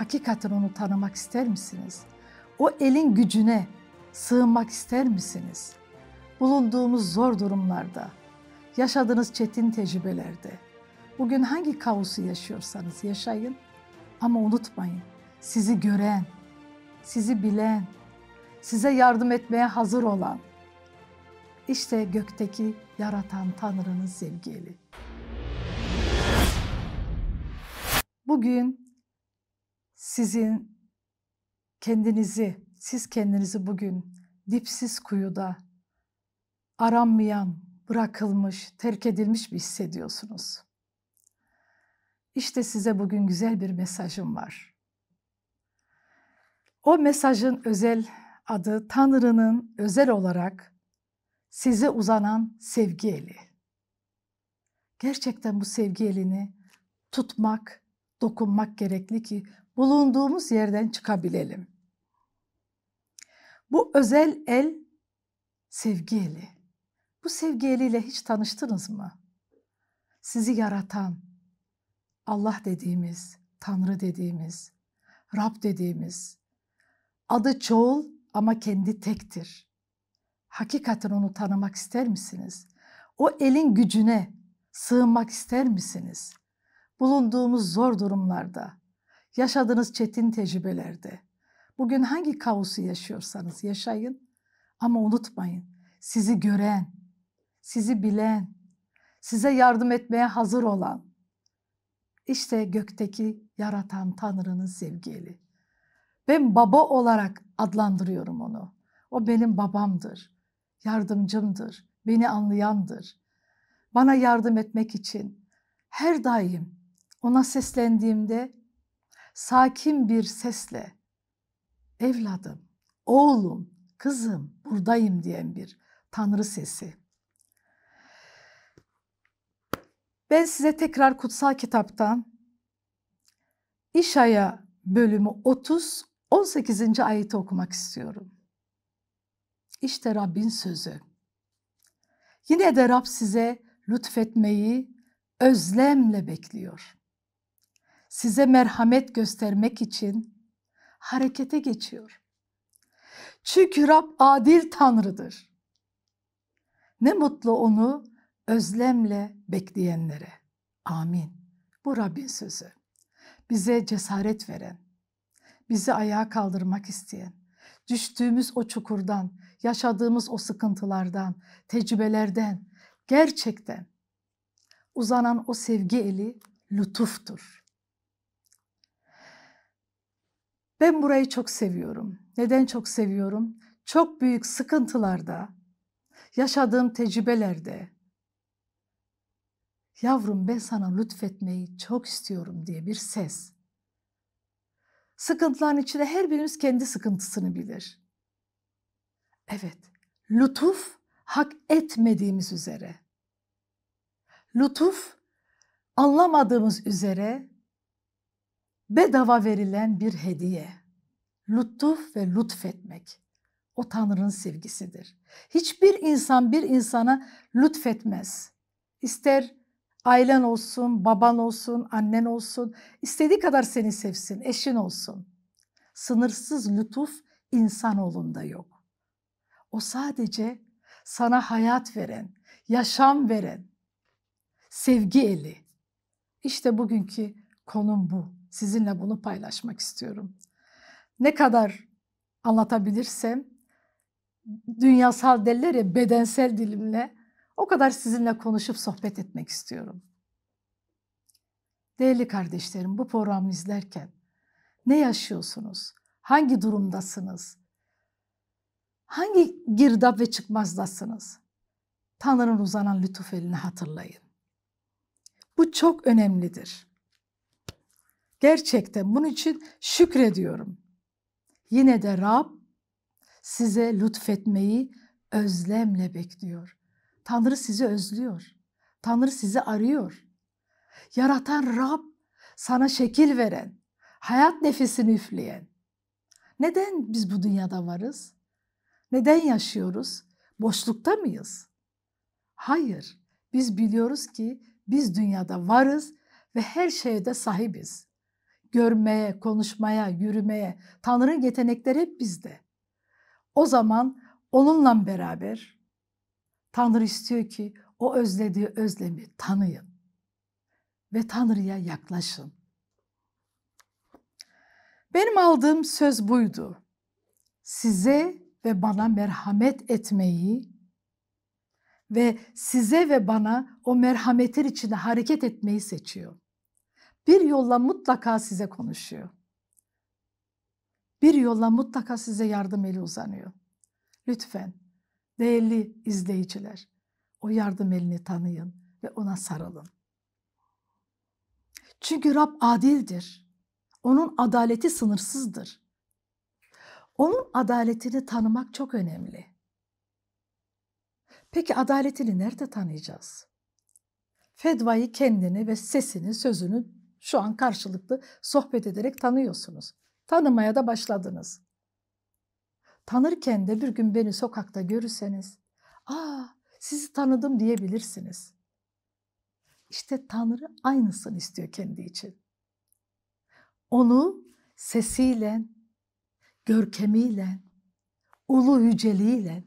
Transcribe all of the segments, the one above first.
hakikaten onu tanımak ister misiniz? O elin gücüne sığınmak ister misiniz? Bulunduğumuz zor durumlarda, yaşadığınız çetin tecrübelerde, bugün hangi kaosu yaşıyorsanız yaşayın ama unutmayın, sizi gören, sizi bilen, size yardım etmeye hazır olan, işte gökteki yaratan Tanrı'nın sevgili. Bugün sizin kendinizi, siz kendinizi bugün dipsiz kuyuda aranmayan, bırakılmış, terk edilmiş mi hissediyorsunuz? İşte size bugün güzel bir mesajım var. O mesajın özel adı Tanrı'nın özel olarak size uzanan sevgi eli. Gerçekten bu sevgi elini tutmak, dokunmak gerekli ki bulunduğumuz yerden çıkabilelim. Bu özel el sevgi eli. Bu sevgi eliyle hiç tanıştınız mı? Sizi yaratan, Allah dediğimiz, Tanrı dediğimiz, Rab dediğimiz, adı çoğul ama kendi tektir. Hakikaten onu tanımak ister misiniz? O elin gücüne sığınmak ister misiniz? Bulunduğumuz zor durumlarda, yaşadığınız çetin tecrübelerde. Bugün hangi kaosu yaşıyorsanız yaşayın ama unutmayın. Sizi gören, sizi bilen, size yardım etmeye hazır olan işte gökteki yaratan Tanrı'nın sevgili. Ben baba olarak adlandırıyorum onu. O benim babamdır, yardımcımdır, beni anlayandır. Bana yardım etmek için her daim ona seslendiğimde sakin bir sesle evladım, oğlum, kızım buradayım diyen bir Tanrı sesi. Ben size tekrar kutsal kitaptan İşaya bölümü 30 18. ayeti okumak istiyorum. İşte Rabbin sözü. Yine de Rab size lütfetmeyi özlemle bekliyor size merhamet göstermek için harekete geçiyor. Çünkü Rab adil Tanrı'dır. Ne mutlu onu özlemle bekleyenlere. Amin. Bu Rabbin sözü. Bize cesaret veren, bizi ayağa kaldırmak isteyen, düştüğümüz o çukurdan, yaşadığımız o sıkıntılardan, tecrübelerden, gerçekten uzanan o sevgi eli lütuftur. Ben burayı çok seviyorum. Neden çok seviyorum? Çok büyük sıkıntılarda, yaşadığım tecrübelerde yavrum ben sana lütfetmeyi çok istiyorum diye bir ses. Sıkıntıların içinde her birimiz kendi sıkıntısını bilir. Evet, lütuf hak etmediğimiz üzere. Lütuf anlamadığımız üzere bedava verilen bir hediye. Lütuf ve lütfetmek o Tanrı'nın sevgisidir. Hiçbir insan bir insana lütfetmez. İster ailen olsun, baban olsun, annen olsun, istediği kadar seni sevsin, eşin olsun. Sınırsız lütuf insanoğlunda yok. O sadece sana hayat veren, yaşam veren, sevgi eli. İşte bugünkü konum bu sizinle bunu paylaşmak istiyorum. Ne kadar anlatabilirsem dünyasal diller ya bedensel dilimle o kadar sizinle konuşup sohbet etmek istiyorum. Değerli kardeşlerim bu programı izlerken ne yaşıyorsunuz? Hangi durumdasınız? Hangi girdap ve çıkmazdasınız? Tanrı'nın uzanan lütuf elini hatırlayın. Bu çok önemlidir. Gerçekten bunun için şükrediyorum. Yine de Rab size lütfetmeyi özlemle bekliyor. Tanrı sizi özlüyor. Tanrı sizi arıyor. Yaratan Rab sana şekil veren, hayat nefesini üfleyen. Neden biz bu dünyada varız? Neden yaşıyoruz? Boşlukta mıyız? Hayır. Biz biliyoruz ki biz dünyada varız ve her şeye de sahibiz görmeye, konuşmaya, yürümeye. Tanrı'nın yetenekleri hep bizde. O zaman onunla beraber Tanrı istiyor ki o özlediği özlemi tanıyın ve Tanrı'ya yaklaşın. Benim aldığım söz buydu. Size ve bana merhamet etmeyi ve size ve bana o merhametler içinde hareket etmeyi seçiyor bir yolla mutlaka size konuşuyor. Bir yolla mutlaka size yardım eli uzanıyor. Lütfen değerli izleyiciler o yardım elini tanıyın ve ona sarılın. Çünkü Rab adildir. Onun adaleti sınırsızdır. Onun adaletini tanımak çok önemli. Peki adaletini nerede tanıyacağız? Fedvayı kendini ve sesini, sözünü şu an karşılıklı sohbet ederek tanıyorsunuz. Tanımaya da başladınız. Tanırken de bir gün beni sokakta görürseniz, ''Aa, sizi tanıdım.'' diyebilirsiniz. İşte Tanrı aynısını istiyor kendi için. Onu sesiyle, görkemiyle, ulu yüceliğiyle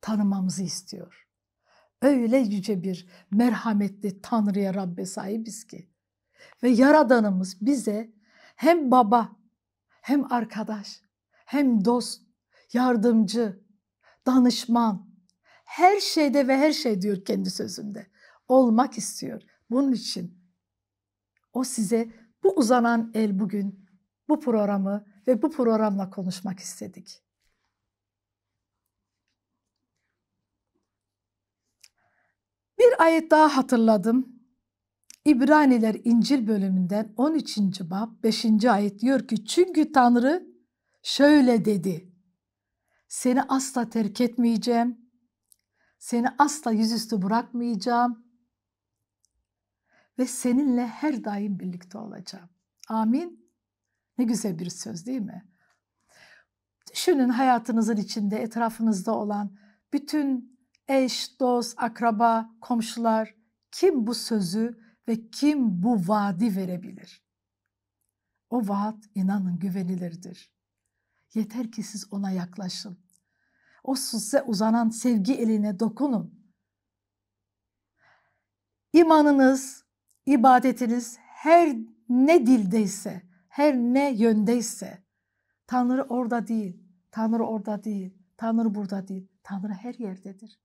tanımamızı istiyor. Öyle yüce bir merhametli Tanrı'ya Rabbe sahibiz ki ve Yaradanımız bize hem baba, hem arkadaş, hem dost, yardımcı, danışman, her şeyde ve her şey diyor kendi sözünde. Olmak istiyor. Bunun için o size bu uzanan el bugün bu programı ve bu programla konuşmak istedik. Bir ayet daha hatırladım. İbraniler İncil bölümünden 13. bab 5. ayet diyor ki çünkü Tanrı şöyle dedi. Seni asla terk etmeyeceğim. Seni asla yüzüstü bırakmayacağım. Ve seninle her daim birlikte olacağım. Amin. Ne güzel bir söz değil mi? Düşünün hayatınızın içinde, etrafınızda olan bütün eş, dost, akraba, komşular kim bu sözü ve kim bu vaadi verebilir? O vaat inanın güvenilirdir. Yeter ki siz ona yaklaşın. O size uzanan sevgi eline dokunun. İmanınız, ibadetiniz her ne dildeyse, her ne yöndeyse Tanrı orada değil, Tanrı orada değil, Tanrı burada değil. Tanrı her yerdedir.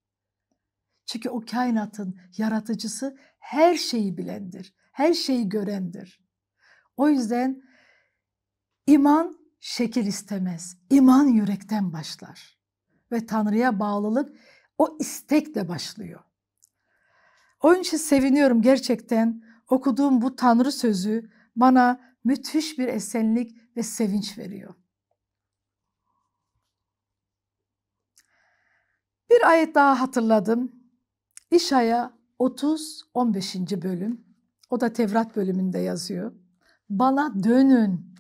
Çünkü o kainatın yaratıcısı her şeyi bilendir, her şeyi görendir. O yüzden iman şekil istemez. iman yürekten başlar. Ve Tanrı'ya bağlılık o istekle başlıyor. Onun için seviniyorum gerçekten okuduğum bu Tanrı sözü bana müthiş bir esenlik ve sevinç veriyor. Bir ayet daha hatırladım. İşaya 30 15. bölüm. O da Tevrat bölümünde yazıyor. Bana dönün.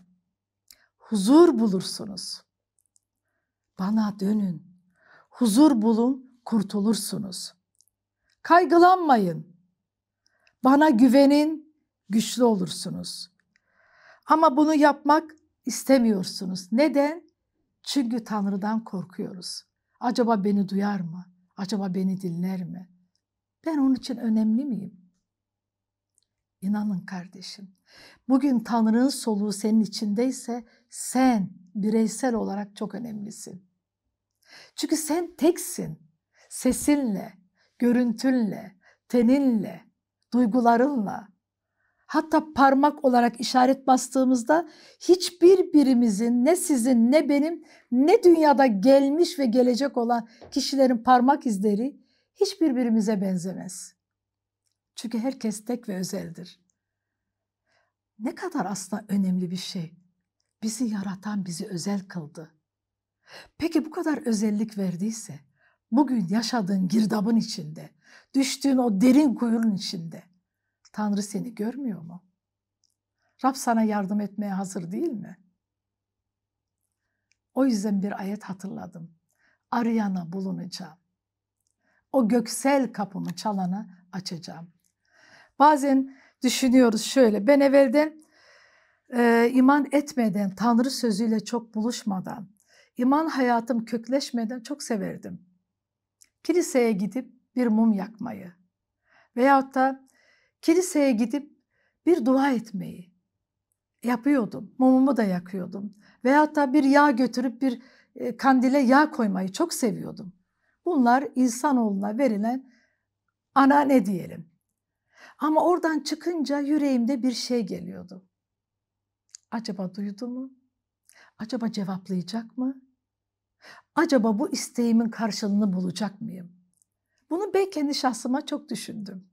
Huzur bulursunuz. Bana dönün. Huzur bulun, kurtulursunuz. Kaygılanmayın. Bana güvenin, güçlü olursunuz. Ama bunu yapmak istemiyorsunuz. Neden? Çünkü Tanrı'dan korkuyoruz. Acaba beni duyar mı? Acaba beni dinler mi? Ben onun için önemli miyim? İnanın kardeşim. Bugün Tanrı'nın soluğu senin içindeyse sen bireysel olarak çok önemlisin. Çünkü sen teksin. Sesinle, görüntünle, teninle, duygularınla. Hatta parmak olarak işaret bastığımızda hiçbir birimizin ne sizin ne benim ne dünyada gelmiş ve gelecek olan kişilerin parmak izleri hiçbirbirimize benzemez. Çünkü herkes tek ve özeldir. Ne kadar aslında önemli bir şey. Bizi yaratan bizi özel kıldı. Peki bu kadar özellik verdiyse bugün yaşadığın girdabın içinde, düştüğün o derin kuyunun içinde Tanrı seni görmüyor mu? Rab sana yardım etmeye hazır değil mi? O yüzden bir ayet hatırladım. Arayana bulunacağım o göksel kapımı çalana açacağım. Bazen düşünüyoruz şöyle ben evvelden e, iman etmeden Tanrı sözüyle çok buluşmadan iman hayatım kökleşmeden çok severdim. Kiliseye gidip bir mum yakmayı veyahut da kiliseye gidip bir dua etmeyi yapıyordum. Mumumu da yakıyordum. Veyahut da bir yağ götürüp bir e, kandile yağ koymayı çok seviyordum. Bunlar insanoğluna verilen ana ne diyelim. Ama oradan çıkınca yüreğimde bir şey geliyordu. Acaba duydu mu? Acaba cevaplayacak mı? Acaba bu isteğimin karşılığını bulacak mıyım? Bunu ben kendi şahsıma çok düşündüm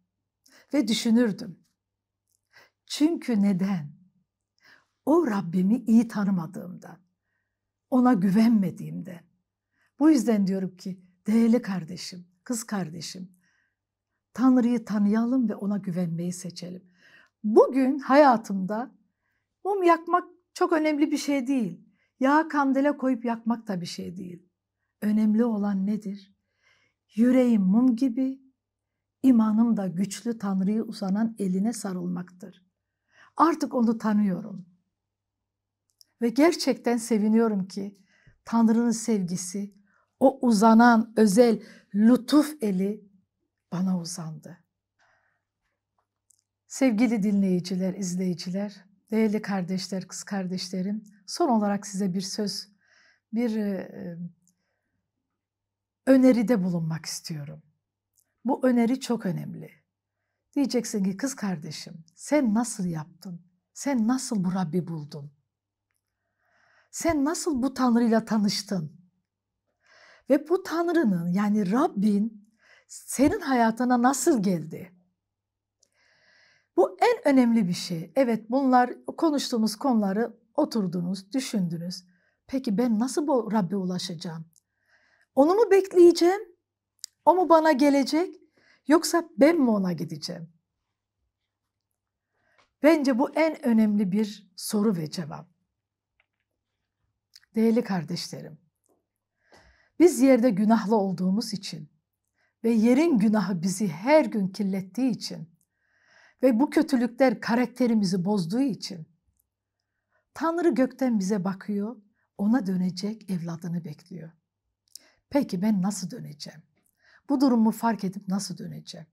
ve düşünürdüm. Çünkü neden? O Rabbimi iyi tanımadığımdan, ona güvenmediğimde. Bu yüzden diyorum ki Değerli kardeşim, kız kardeşim, Tanrı'yı tanıyalım ve ona güvenmeyi seçelim. Bugün hayatımda mum yakmak çok önemli bir şey değil. Yağ kandile koyup yakmak da bir şey değil. Önemli olan nedir? Yüreğim mum gibi, imanım da güçlü Tanrıyı uzanan eline sarılmaktır. Artık onu tanıyorum. Ve gerçekten seviniyorum ki Tanrı'nın sevgisi o uzanan özel lütuf eli bana uzandı. Sevgili dinleyiciler, izleyiciler, değerli kardeşler, kız kardeşlerim, son olarak size bir söz, bir e, öneride bulunmak istiyorum. Bu öneri çok önemli. Diyeceksin ki kız kardeşim sen nasıl yaptın? Sen nasıl bu Rabbi buldun? Sen nasıl bu Tanrı'yla tanıştın? Ve bu Tanrı'nın yani Rabbin senin hayatına nasıl geldi? Bu en önemli bir şey. Evet bunlar konuştuğumuz konuları oturdunuz, düşündünüz. Peki ben nasıl bu Rabbe ulaşacağım? Onu mu bekleyeceğim? O mu bana gelecek? Yoksa ben mi ona gideceğim? Bence bu en önemli bir soru ve cevap. Değerli kardeşlerim, biz yerde günahlı olduğumuz için ve yerin günahı bizi her gün kirlettiği için ve bu kötülükler karakterimizi bozduğu için Tanrı gökten bize bakıyor, ona dönecek evladını bekliyor. Peki ben nasıl döneceğim? Bu durumu fark edip nasıl döneceğim?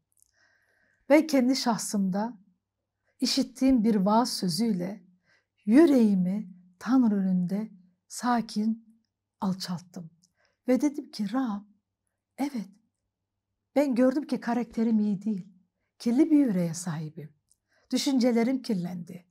Ben kendi şahsımda işittiğim bir vaaz sözüyle yüreğimi Tanrı önünde sakin alçalttım. Ve dedim ki Rab, evet ben gördüm ki karakterim iyi değil. Kirli bir yüreğe sahibim. Düşüncelerim kirlendi.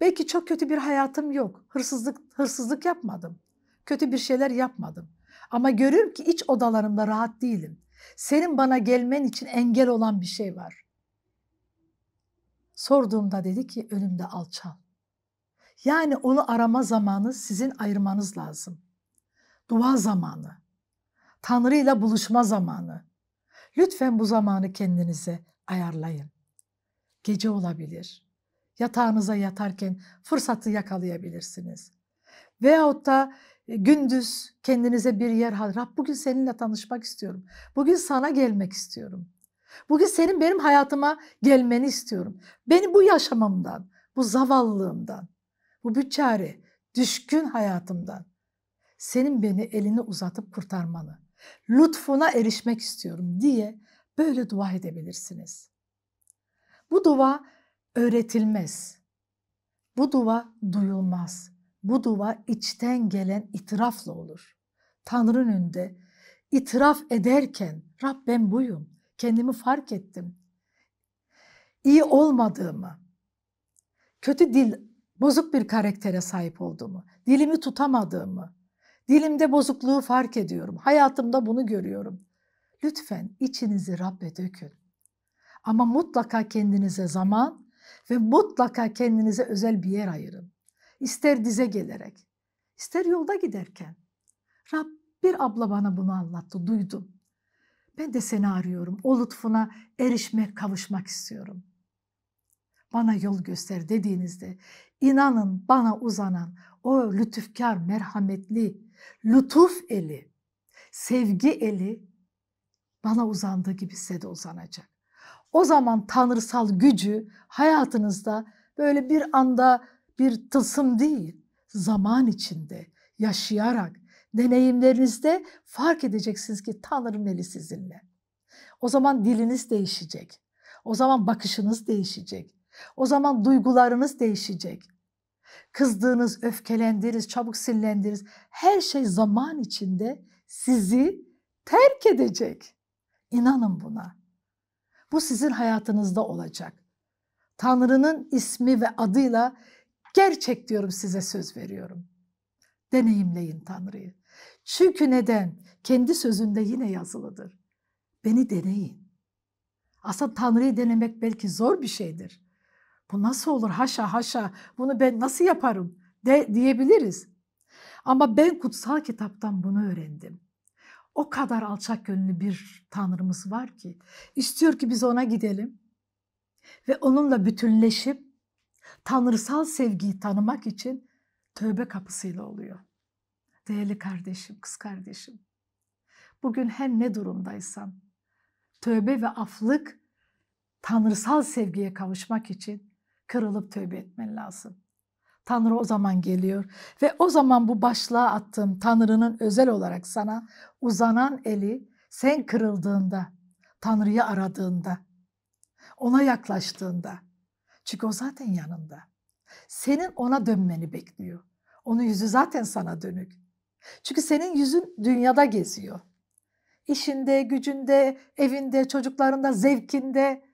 Belki çok kötü bir hayatım yok. Hırsızlık hırsızlık yapmadım. Kötü bir şeyler yapmadım. Ama görüyorum ki iç odalarımda rahat değilim. Senin bana gelmen için engel olan bir şey var. Sorduğumda dedi ki önümde alçal. Yani onu arama zamanı sizin ayırmanız lazım dua zamanı. Tanrı ile buluşma zamanı. Lütfen bu zamanı kendinize ayarlayın. Gece olabilir. Yatağınıza yatarken fırsatı yakalayabilirsiniz. Veyahut da e, gündüz kendinize bir yer Rab bugün seninle tanışmak istiyorum. Bugün sana gelmek istiyorum. Bugün senin benim hayatıma gelmeni istiyorum. Beni bu yaşamamdan, bu zavallığımdan, bu bütçare, düşkün hayatımdan senin beni elini uzatıp kurtarmanı, lütfuna erişmek istiyorum diye böyle dua edebilirsiniz. Bu dua öğretilmez. Bu dua duyulmaz. Bu dua içten gelen itirafla olur. Tanrı'nın önünde itiraf ederken Rab ben buyum. Kendimi fark ettim. İyi olmadığımı, kötü dil, bozuk bir karaktere sahip olduğumu, dilimi tutamadığımı, Dilimde bozukluğu fark ediyorum. Hayatımda bunu görüyorum. Lütfen içinizi Rab'be dökün. Ama mutlaka kendinize zaman ve mutlaka kendinize özel bir yer ayırın. İster dize gelerek, ister yolda giderken. Rab bir abla bana bunu anlattı, duydum. Ben de seni arıyorum. O lütfuna erişmek, kavuşmak istiyorum. Bana yol göster dediğinizde inanın bana uzanan o lütufkar, merhametli, lütuf eli, sevgi eli bana uzandığı gibi size de uzanacak. O zaman tanrısal gücü hayatınızda böyle bir anda bir tılsım değil, zaman içinde yaşayarak deneyimlerinizde fark edeceksiniz ki Tanrı eli sizinle. O zaman diliniz değişecek. O zaman bakışınız değişecek. O zaman duygularınız değişecek. Kızdığınız, öfkelendiğiniz, çabuk sinirlendiğiniz her şey zaman içinde sizi terk edecek. İnanın buna. Bu sizin hayatınızda olacak. Tanrı'nın ismi ve adıyla gerçek diyorum size söz veriyorum. Deneyimleyin Tanrı'yı. Çünkü neden? Kendi sözünde yine yazılıdır. Beni deneyin. Aslında Tanrı'yı denemek belki zor bir şeydir. Bu nasıl olur haşa haşa bunu ben nasıl yaparım de diyebiliriz. Ama ben kutsal kitaptan bunu öğrendim. O kadar alçak gönüllü bir Tanrımız var ki istiyor ki biz ona gidelim ve onunla bütünleşip tanrısal sevgiyi tanımak için tövbe kapısıyla oluyor. Değerli kardeşim, kız kardeşim. Bugün her ne durumdaysan tövbe ve aflık tanrısal sevgiye kavuşmak için kırılıp tövbe etmen lazım. Tanrı o zaman geliyor ve o zaman bu başlığa attığım Tanrı'nın özel olarak sana uzanan eli sen kırıldığında, Tanrı'yı aradığında, ona yaklaştığında. Çünkü o zaten yanında. Senin ona dönmeni bekliyor. Onun yüzü zaten sana dönük. Çünkü senin yüzün dünyada geziyor. İşinde, gücünde, evinde, çocuklarında, zevkinde,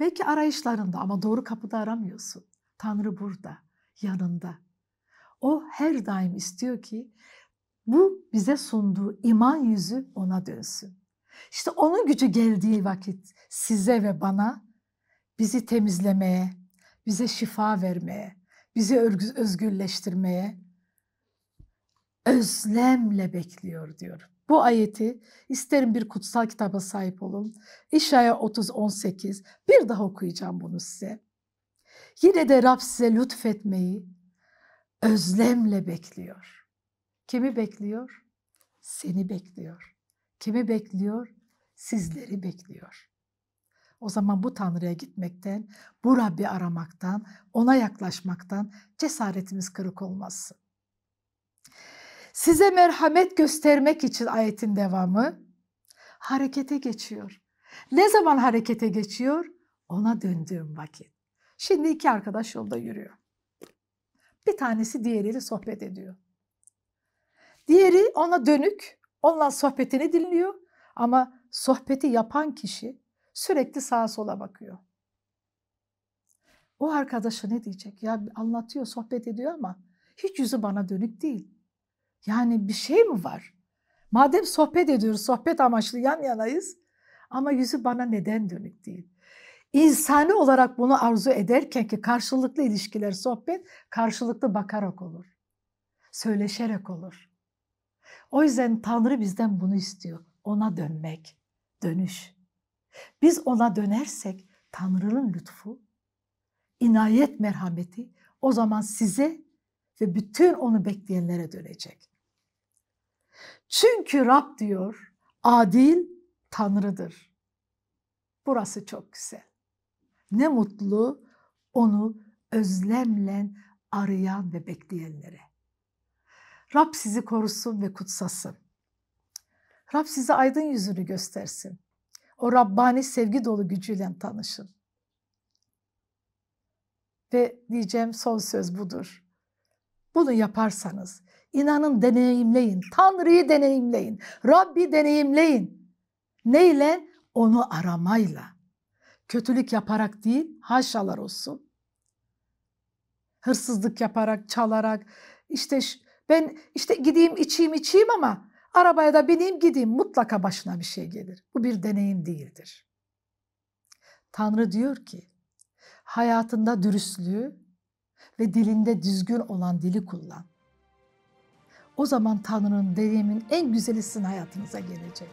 Belki arayışlarında ama doğru kapıda aramıyorsun. Tanrı burada, yanında. O her daim istiyor ki bu bize sunduğu iman yüzü ona dönsün. İşte onun gücü geldiği vakit size ve bana bizi temizlemeye, bize şifa vermeye, bizi özgürleştirmeye özlemle bekliyor diyorum. Bu ayeti isterim bir kutsal kitaba sahip olun. İşaya 30-18 bir daha okuyacağım bunu size. Yine de Rab size lütfetmeyi özlemle bekliyor. Kimi bekliyor? Seni bekliyor. Kimi bekliyor? Sizleri bekliyor. O zaman bu Tanrı'ya gitmekten, bu Rabbi aramaktan, ona yaklaşmaktan cesaretimiz kırık olmasın size merhamet göstermek için ayetin devamı harekete geçiyor. Ne zaman harekete geçiyor? Ona döndüğüm vakit. Şimdi iki arkadaş yolda yürüyor. Bir tanesi diğeriyle sohbet ediyor. Diğeri ona dönük, onunla sohbetini dinliyor ama sohbeti yapan kişi sürekli sağa sola bakıyor. O arkadaşa ne diyecek? Ya anlatıyor, sohbet ediyor ama hiç yüzü bana dönük değil. Yani bir şey mi var? Madem sohbet ediyoruz, sohbet amaçlı yan yanayız ama yüzü bana neden dönük değil. İnsani olarak bunu arzu ederken ki karşılıklı ilişkiler, sohbet karşılıklı bakarak olur. Söyleşerek olur. O yüzden Tanrı bizden bunu istiyor. Ona dönmek, dönüş. Biz ona dönersek Tanrı'nın lütfu, inayet merhameti o zaman size ve bütün onu bekleyenlere dönecek. Çünkü Rab diyor adil Tanrı'dır. Burası çok güzel. Ne mutlu onu özlemle arayan ve bekleyenlere. Rab sizi korusun ve kutsasın. Rab size aydın yüzünü göstersin. O Rabbani sevgi dolu gücüyle tanışın. Ve diyeceğim son söz budur. Bunu yaparsanız İnanın deneyimleyin. Tanrı'yı deneyimleyin. Rabbi deneyimleyin. Neyle? Onu aramayla. Kötülük yaparak değil, haşalar olsun. Hırsızlık yaparak, çalarak, işte ben işte gideyim içeyim içeyim ama arabaya da bineyim gideyim mutlaka başına bir şey gelir. Bu bir deneyim değildir. Tanrı diyor ki hayatında dürüstlüğü ve dilinde düzgün olan dili kullan. O zaman Tanrı'nın dediğimin en güzeli sizin hayatınıza gelecek.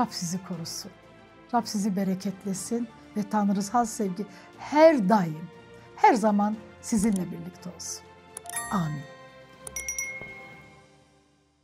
Rab sizi korusun. Rab sizi bereketlesin ve Tanrısal sevgi her daim, her zaman sizinle birlikte olsun. Amin.